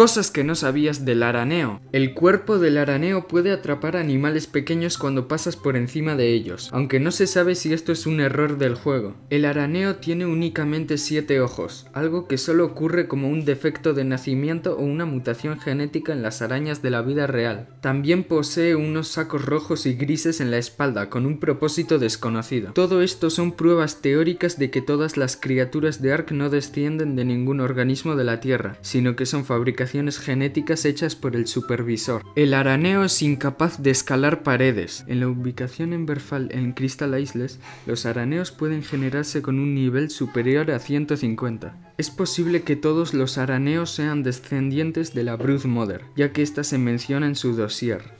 Cosas que no sabías del araneo. El cuerpo del araneo puede atrapar animales pequeños cuando pasas por encima de ellos, aunque no se sabe si esto es un error del juego. El araneo tiene únicamente 7 ojos, algo que solo ocurre como un defecto de nacimiento o una mutación genética en las arañas de la vida real. También posee unos sacos rojos y grises en la espalda con un propósito desconocido. Todo esto son pruebas teóricas de que todas las criaturas de Ark no descienden de ningún organismo de la Tierra, sino que son fábricas genéticas hechas por el supervisor. El araneo es incapaz de escalar paredes. En la ubicación en Berfal en Crystal Isles, los araneos pueden generarse con un nivel superior a 150. Es posible que todos los araneos sean descendientes de la Bruce Mother, ya que esta se menciona en su dossier.